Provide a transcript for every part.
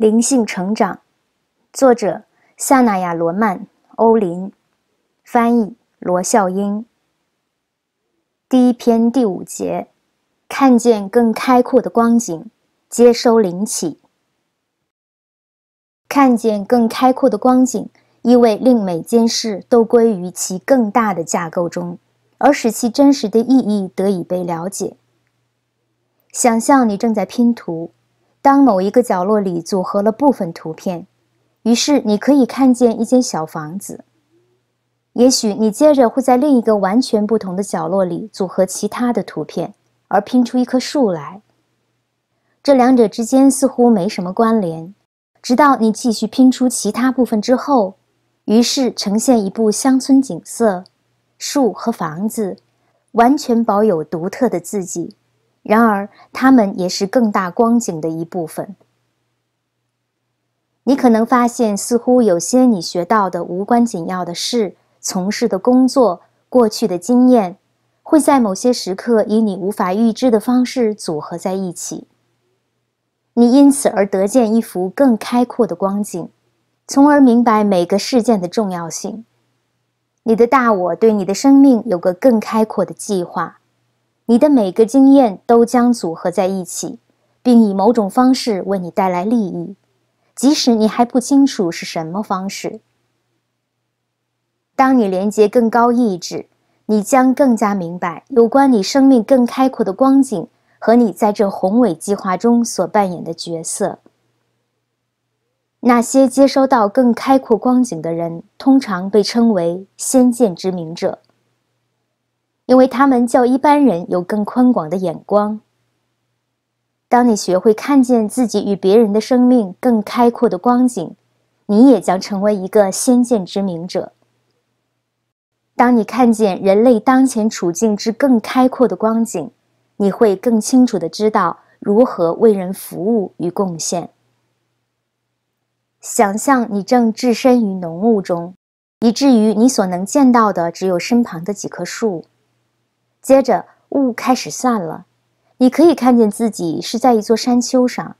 灵性成长，作者：萨娜亚·罗曼·欧林，翻译：罗笑英。第一篇第五节：看见更开阔的光景，接收灵启。看见更开阔的光景，意味令每件事都归于其更大的架构中，而使其真实的意义得以被了解。想象你正在拼图。当某一个角落里组合了部分图片，于是你可以看见一间小房子。也许你接着会在另一个完全不同的角落里组合其他的图片，而拼出一棵树来。这两者之间似乎没什么关联，直到你继续拼出其他部分之后，于是呈现一部乡村景色，树和房子完全保有独特的自己。然而，他们也是更大光景的一部分。你可能发现，似乎有些你学到的无关紧要的事、从事的工作、过去的经验，会在某些时刻以你无法预知的方式组合在一起。你因此而得见一幅更开阔的光景，从而明白每个事件的重要性。你的大我对你的生命有个更开阔的计划。你的每个经验都将组合在一起，并以某种方式为你带来利益，即使你还不清楚是什么方式。当你连接更高意志，你将更加明白有关你生命更开阔的光景和你在这宏伟计划中所扮演的角色。那些接收到更开阔光景的人，通常被称为先见之明者。因为他们较一般人有更宽广的眼光。当你学会看见自己与别人的生命更开阔的光景，你也将成为一个先见之明者。当你看见人类当前处境之更开阔的光景，你会更清楚的知道如何为人服务与贡献。想象你正置身于浓雾中，以至于你所能见到的只有身旁的几棵树。接着雾开始散了，你可以看见自己是在一座山丘上，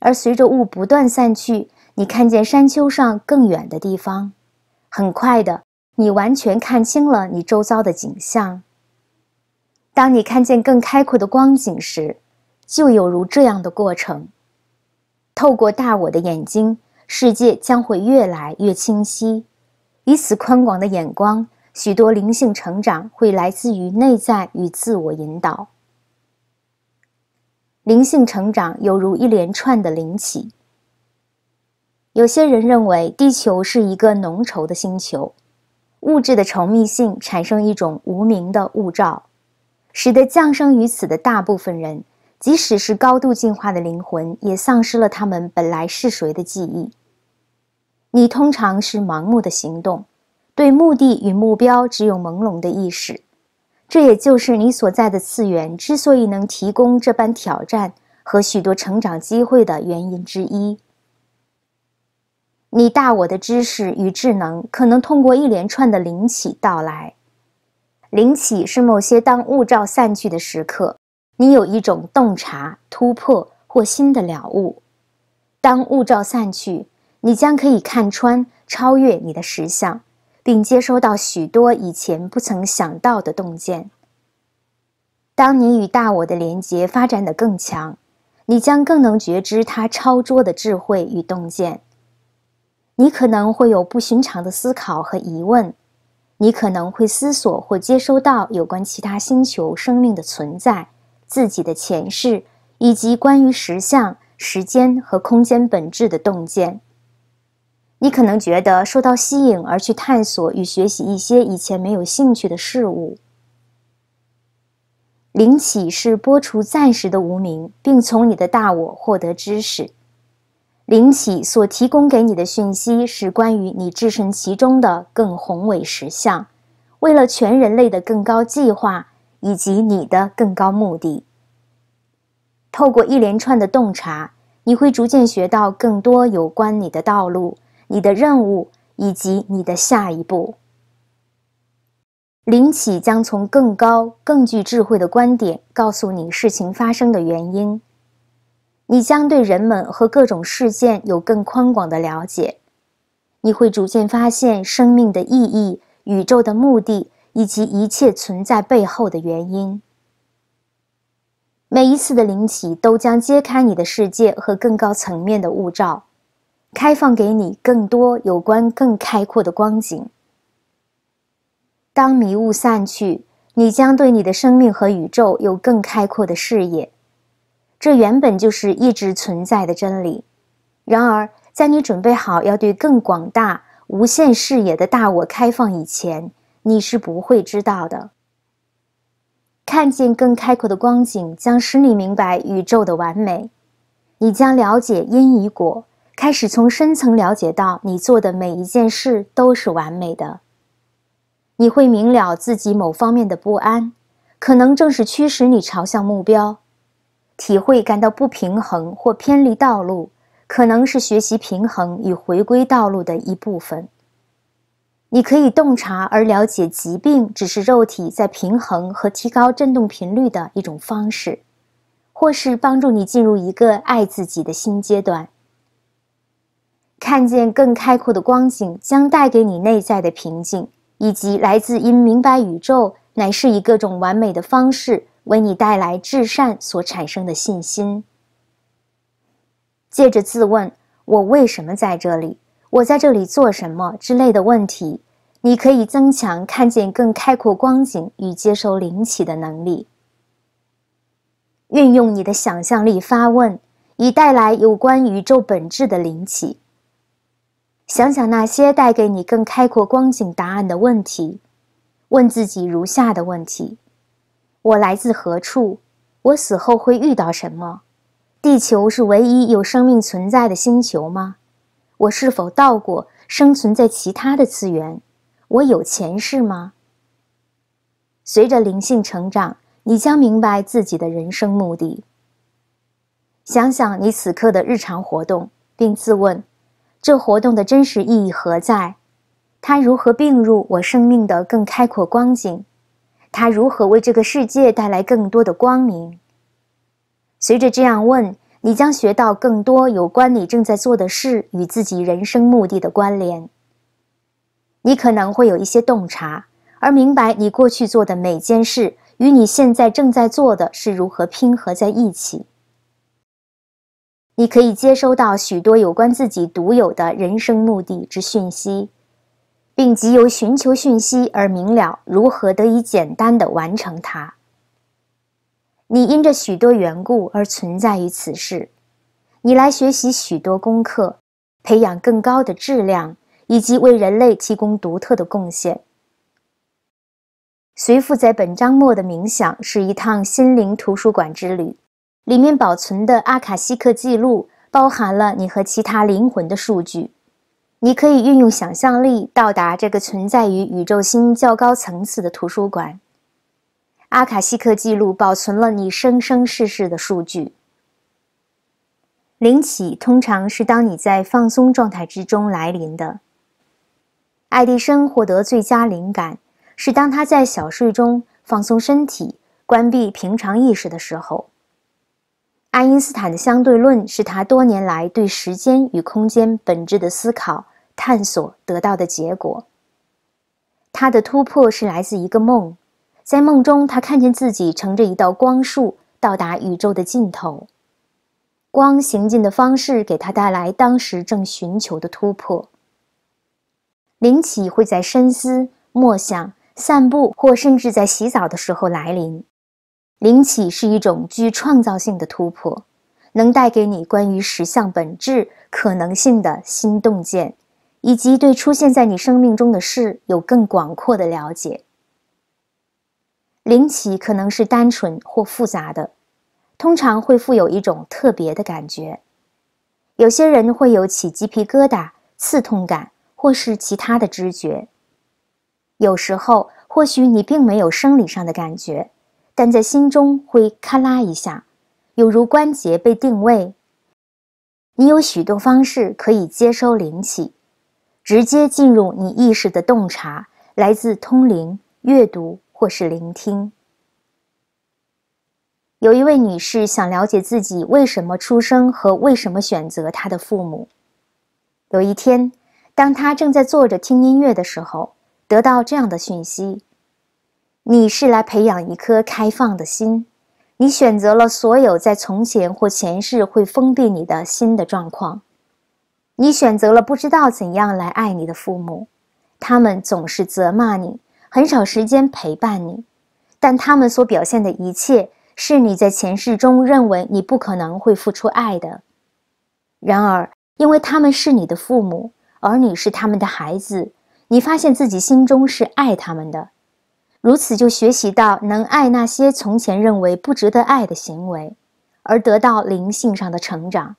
而随着雾不断散去，你看见山丘上更远的地方。很快的，你完全看清了你周遭的景象。当你看见更开阔的光景时，就有如这样的过程：透过大我的眼睛，世界将会越来越清晰，以此宽广的眼光。许多灵性成长会来自于内在与自我引导。灵性成长犹如一连串的灵起。有些人认为地球是一个浓稠的星球，物质的稠密性产生一种无名的雾罩，使得降生于此的大部分人，即使是高度进化的灵魂，也丧失了他们本来是谁的记忆。你通常是盲目的行动。对目的与目标只有朦胧的意识，这也就是你所在的次元之所以能提供这般挑战和许多成长机会的原因之一。你大我的知识与智能可能通过一连串的灵启到来。灵启是某些当雾罩散去的时刻，你有一种洞察、突破或新的了悟。当雾罩散去，你将可以看穿、超越你的实相。并接收到许多以前不曾想到的洞见。当你与大我的连结发展得更强，你将更能觉知他超卓的智慧与洞见。你可能会有不寻常的思考和疑问，你可能会思索或接收到有关其他星球生命的存在、自己的前世，以及关于实相、时间和空间本质的洞见。你可能觉得受到吸引而去探索与学习一些以前没有兴趣的事物。灵启是播除暂时的无名，并从你的大我获得知识。灵启所提供给你的讯息是关于你置身其中的更宏伟实相，为了全人类的更高计划以及你的更高目的。透过一连串的洞察，你会逐渐学到更多有关你的道路。你的任务以及你的下一步，灵启将从更高、更具智慧的观点告诉你事情发生的原因。你将对人们和各种事件有更宽广的了解。你会逐渐发现生命的意义、宇宙的目的以及一切存在背后的原因。每一次的灵启都将揭开你的世界和更高层面的物照。开放给你更多有关更开阔的光景。当迷雾散去，你将对你的生命和宇宙有更开阔的视野。这原本就是一直存在的真理。然而，在你准备好要对更广大无限视野的大我开放以前，你是不会知道的。看见更开阔的光景，将使你明白宇宙的完美。你将了解因与果。开始从深层了解到，你做的每一件事都是完美的。你会明了自己某方面的不安，可能正是驱使你朝向目标。体会感到不平衡或偏离道路，可能是学习平衡与回归道路的一部分。你可以洞察而了解，疾病只是肉体在平衡和提高振动频率的一种方式，或是帮助你进入一个爱自己的新阶段。看见更开阔的光景，将带给你内在的平静，以及来自因明白宇宙乃是以各种完美的方式为你带来至善所产生的信心。借着自问“我为什么在这里？我在这里做什么？”之类的问题，你可以增强看见更开阔光景与接收灵启的能力。运用你的想象力发问，以带来有关宇宙本质的灵启。想想那些带给你更开阔光景答案的问题，问自己如下的问题：我来自何处？我死后会遇到什么？地球是唯一有生命存在的星球吗？我是否到过生存在其他的次元？我有前世吗？随着灵性成长，你将明白自己的人生目的。想想你此刻的日常活动，并自问。这活动的真实意义何在？它如何并入我生命的更开阔光景？它如何为这个世界带来更多的光明？随着这样问，你将学到更多有关你正在做的事与自己人生目的的关联。你可能会有一些洞察，而明白你过去做的每件事与你现在正在做的是如何拼合在一起。你可以接收到许多有关自己独有的人生目的之讯息，并藉由寻求讯息而明了如何得以简单的完成它。你因着许多缘故而存在于此事，你来学习许多功课，培养更高的质量，以及为人类提供独特的贡献。随附在本章末的冥想是一趟心灵图书馆之旅。里面保存的阿卡西克记录包含了你和其他灵魂的数据。你可以运用想象力到达这个存在于宇宙星较高层次的图书馆。阿卡西克记录保存了你生生世世的数据。灵启通常是当你在放松状态之中来临的。爱迪生获得最佳灵感是当他在小睡中放松身体、关闭平常意识的时候。爱因斯坦的相对论是他多年来对时间与空间本质的思考探索得到的结果。他的突破是来自一个梦，在梦中他看见自己乘着一道光束到达宇宙的尽头，光行进的方式给他带来当时正寻求的突破。灵启会在深思默想、散步或甚至在洗澡的时候来临。灵启是一种具创造性的突破，能带给你关于实相本质可能性的新洞见，以及对出现在你生命中的事有更广阔的了解。灵启可能是单纯或复杂的，通常会富有一种特别的感觉。有些人会有起鸡皮疙瘩、刺痛感，或是其他的知觉。有时候，或许你并没有生理上的感觉。但在心中会咔啦一下，有如关节被定位。你有许多方式可以接收灵气，直接进入你意识的洞察，来自通灵、阅读或是聆听。有一位女士想了解自己为什么出生和为什么选择她的父母。有一天，当她正在坐着听音乐的时候，得到这样的讯息。你是来培养一颗开放的心，你选择了所有在从前或前世会封闭你的心的状况，你选择了不知道怎样来爱你的父母，他们总是责骂你，很少时间陪伴你，但他们所表现的一切是你在前世中认为你不可能会付出爱的。然而，因为他们是你的父母，而你是他们的孩子，你发现自己心中是爱他们的。如此，就学习到能爱那些从前认为不值得爱的行为，而得到灵性上的成长。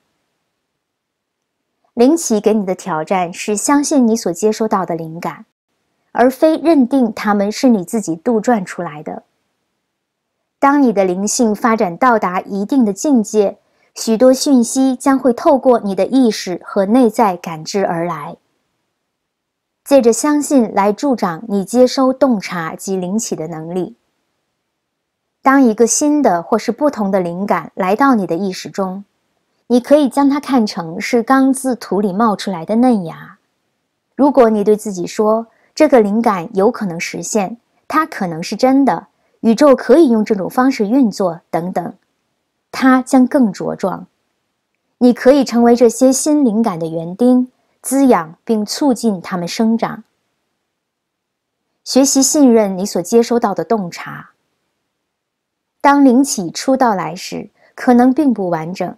灵启给你的挑战是相信你所接收到的灵感，而非认定它们是你自己杜撰出来的。当你的灵性发展到达一定的境界，许多讯息将会透过你的意识和内在感知而来。借着相信来助长你接收洞察及灵启的能力。当一个新的或是不同的灵感来到你的意识中，你可以将它看成是刚自土里冒出来的嫩芽。如果你对自己说这个灵感有可能实现，它可能是真的，宇宙可以用这种方式运作等等，它将更茁壮。你可以成为这些新灵感的园丁。滋养并促进它们生长。学习信任你所接收到的洞察。当灵启初到来时，可能并不完整，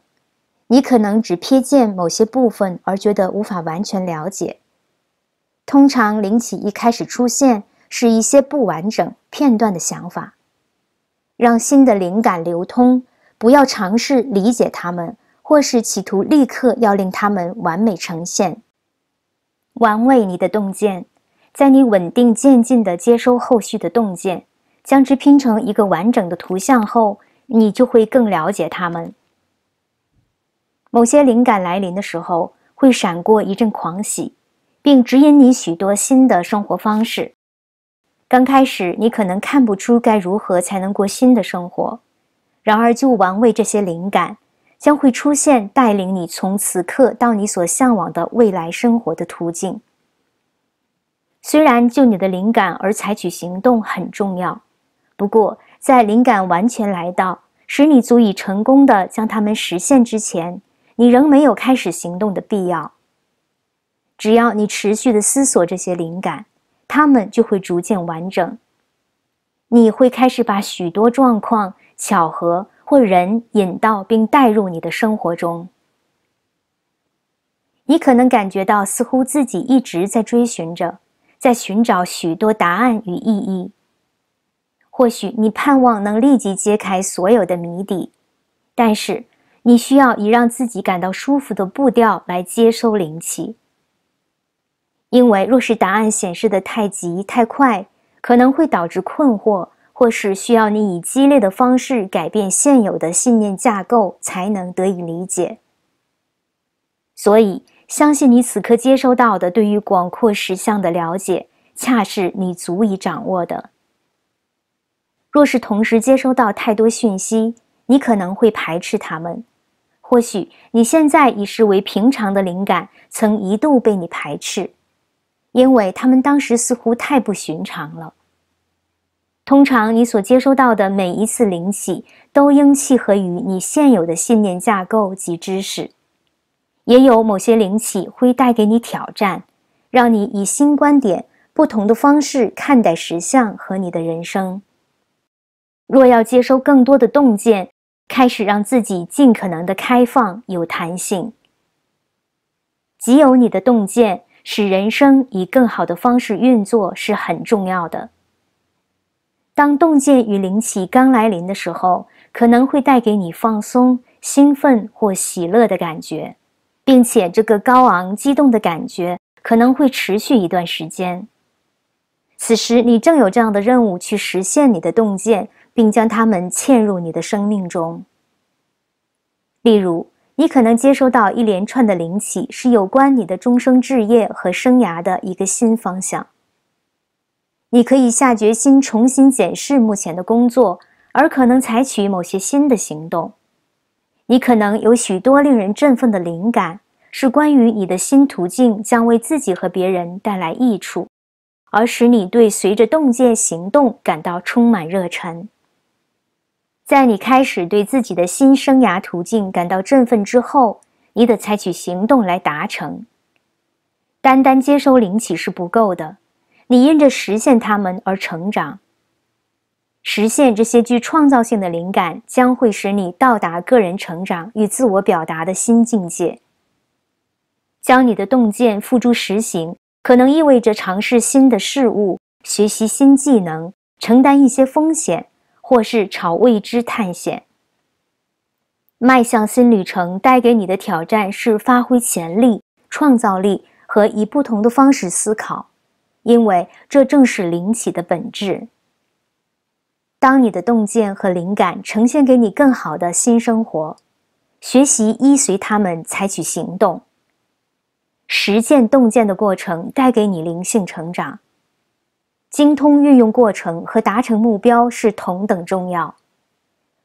你可能只瞥见某些部分而觉得无法完全了解。通常，灵启一开始出现是一些不完整片段的想法，让新的灵感流通。不要尝试理解它们，或是企图立刻要令它们完美呈现。玩味你的洞见，在你稳定渐进地接收后续的洞见，将之拼成一个完整的图像后，你就会更了解他们。某些灵感来临的时候，会闪过一阵狂喜，并指引你许多新的生活方式。刚开始，你可能看不出该如何才能过新的生活，然而就玩味这些灵感。将会出现带领你从此刻到你所向往的未来生活的途径。虽然就你的灵感而采取行动很重要，不过在灵感完全来到，使你足以成功的将它们实现之前，你仍没有开始行动的必要。只要你持续的思索这些灵感，它们就会逐渐完整。你会开始把许多状况、巧合。或人引到并带入你的生活中，你可能感觉到似乎自己一直在追寻着，在寻找许多答案与意义。或许你盼望能立即揭开所有的谜底，但是你需要以让自己感到舒服的步调来接收灵气，因为若是答案显示的太急太快，可能会导致困惑。或是需要你以激烈的方式改变现有的信念架构才能得以理解。所以，相信你此刻接收到的对于广阔实相的了解，恰是你足以掌握的。若是同时接收到太多讯息，你可能会排斥他们。或许你现在已视为平常的灵感，曾一度被你排斥，因为他们当时似乎太不寻常了。通常，你所接收到的每一次灵启都应契合于你现有的信念架构及知识。也有某些灵启会带给你挑战，让你以新观点、不同的方式看待实相和你的人生。若要接收更多的洞见，开始让自己尽可能的开放、有弹性。既有你的洞见，使人生以更好的方式运作是很重要的。当洞见与灵气刚来临的时候，可能会带给你放松、兴奋或喜乐的感觉，并且这个高昂、激动的感觉可能会持续一段时间。此时，你正有这样的任务去实现你的洞见，并将它们嵌入你的生命中。例如，你可能接收到一连串的灵气，是有关你的终生置业和生涯的一个新方向。你可以下决心重新检视目前的工作，而可能采取某些新的行动。你可能有许多令人振奋的灵感，是关于你的新途径将为自己和别人带来益处，而使你对随着洞见行动感到充满热忱。在你开始对自己的新生涯途径感到振奋之后，你得采取行动来达成。单单接收灵启是不够的。你因着实现他们而成长。实现这些具创造性的灵感，将会使你到达个人成长与自我表达的新境界。将你的洞见付诸实行，可能意味着尝试新的事物、学习新技能、承担一些风险，或是朝未知探险。迈向新旅程带给你的挑战是发挥潜力、创造力和以不同的方式思考。因为这正是灵启的本质。当你的洞见和灵感呈现给你更好的新生活，学习依随他们采取行动。实践洞见的过程带给你灵性成长。精通运用过程和达成目标是同等重要。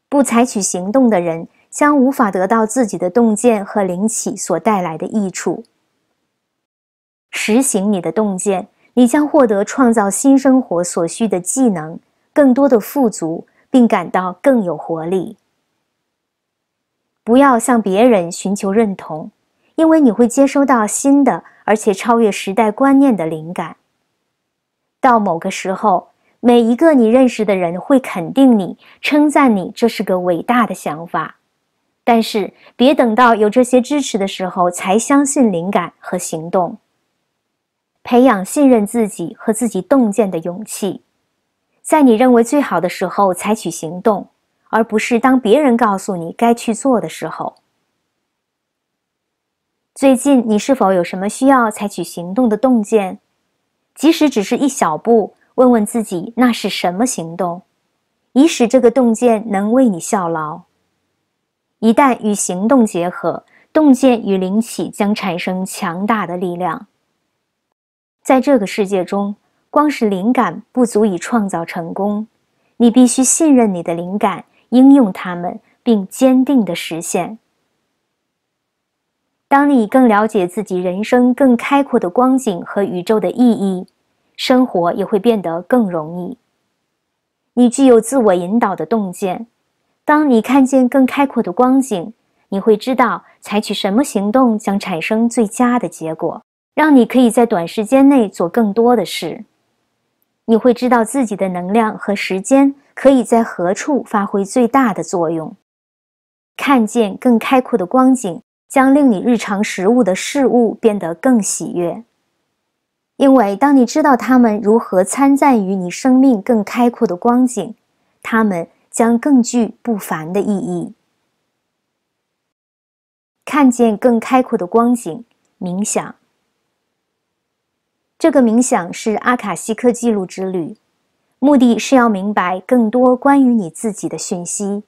不采取行动的人将无法得到自己的洞见和灵启所带来的益处。实行你的洞见。你将获得创造新生活所需的技能，更多的富足，并感到更有活力。不要向别人寻求认同，因为你会接收到新的而且超越时代观念的灵感。到某个时候，每一个你认识的人会肯定你、称赞你，这是个伟大的想法。但是，别等到有这些支持的时候才相信灵感和行动。培养信任自己和自己洞见的勇气，在你认为最好的时候采取行动，而不是当别人告诉你该去做的时候。最近你是否有什么需要采取行动的洞见？即使只是一小步，问问自己那是什么行动，以使这个洞见能为你效劳。一旦与行动结合，洞见与灵启将产生强大的力量。在这个世界中，光是灵感不足以创造成功。你必须信任你的灵感，应用它们，并坚定地实现。当你更了解自己人生更开阔的光景和宇宙的意义，生活也会变得更容易。你具有自我引导的洞见。当你看见更开阔的光景，你会知道采取什么行动将产生最佳的结果。让你可以在短时间内做更多的事，你会知道自己的能量和时间可以在何处发挥最大的作用。看见更开阔的光景，将令你日常食物的事物变得更喜悦，因为当你知道他们如何参赞于你生命更开阔的光景，他们将更具不凡的意义。看见更开阔的光景，冥想。这个冥想是阿卡西克记录之旅，目的是要明白更多关于你自己的讯息，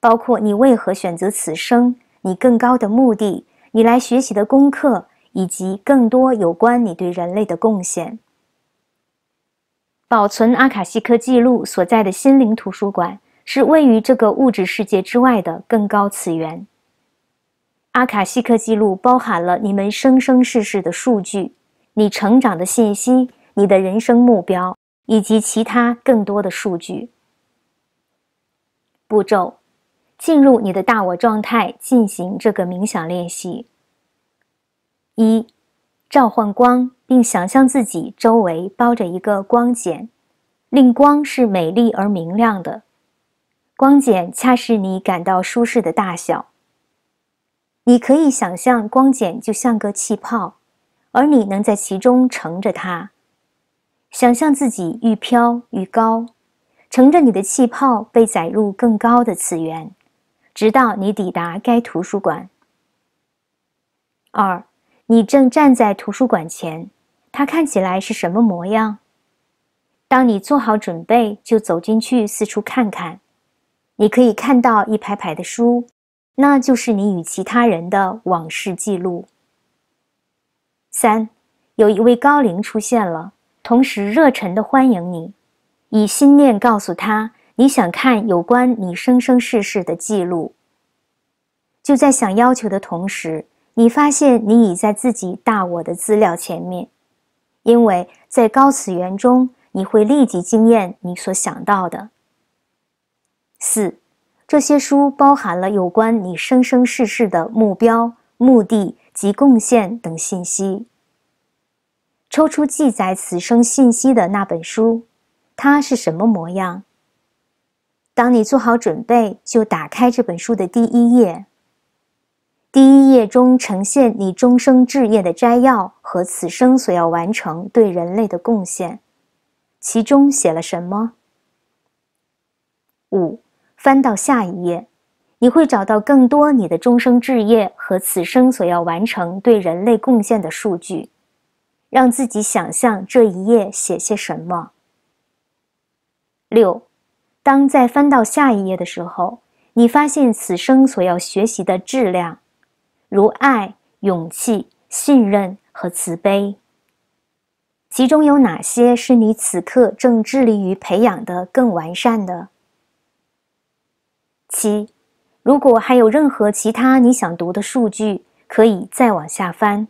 包括你为何选择此生、你更高的目的、你来学习的功课，以及更多有关你对人类的贡献。保存阿卡西克记录所在的心灵图书馆是位于这个物质世界之外的更高次元。阿卡西克记录包含了你们生生世世的数据。你成长的信息、你的人生目标以及其他更多的数据。步骤：进入你的大我状态，进行这个冥想练习。一、召唤光，并想象自己周围包着一个光茧，令光是美丽而明亮的。光茧恰是你感到舒适的大小。你可以想象光茧就像个气泡。而你能在其中乘着它，想象自己愈飘愈高，乘着你的气泡被载入更高的次元，直到你抵达该图书馆。二，你正站在图书馆前，它看起来是什么模样？当你做好准备，就走进去四处看看。你可以看到一排排的书，那就是你与其他人的往事记录。三，有一位高龄出现了，同时热忱的欢迎你，以心念告诉他你想看有关你生生世世的记录。就在想要求的同时，你发现你已在自己大我的资料前面，因为在高次元中，你会立即经验你所想到的。四，这些书包含了有关你生生世世的目标、目的。及贡献等信息。抽出记载此生信息的那本书，它是什么模样？当你做好准备，就打开这本书的第一页。第一页中呈现你终生置业的摘要和此生所要完成对人类的贡献，其中写了什么？五，翻到下一页。你会找到更多你的终生志业和此生所要完成对人类贡献的数据，让自己想象这一页写些什么。六，当在翻到下一页的时候，你发现此生所要学习的质量，如爱、勇气、信任和慈悲，其中有哪些是你此刻正致力于培养的更完善的？七。如果还有任何其他你想读的数据，可以再往下翻。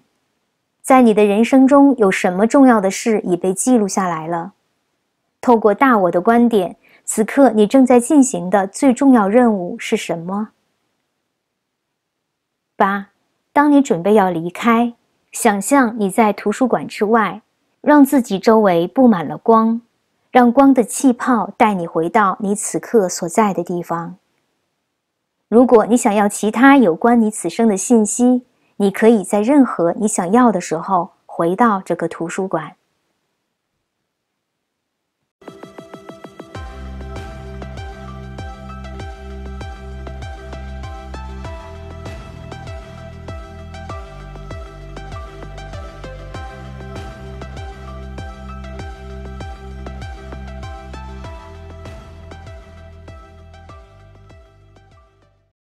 在你的人生中，有什么重要的事已被记录下来了？透过大我的观点，此刻你正在进行的最重要任务是什么？八，当你准备要离开，想象你在图书馆之外，让自己周围布满了光，让光的气泡带你回到你此刻所在的地方。如果你想要其他有关你此生的信息，你可以在任何你想要的时候回到这个图书馆。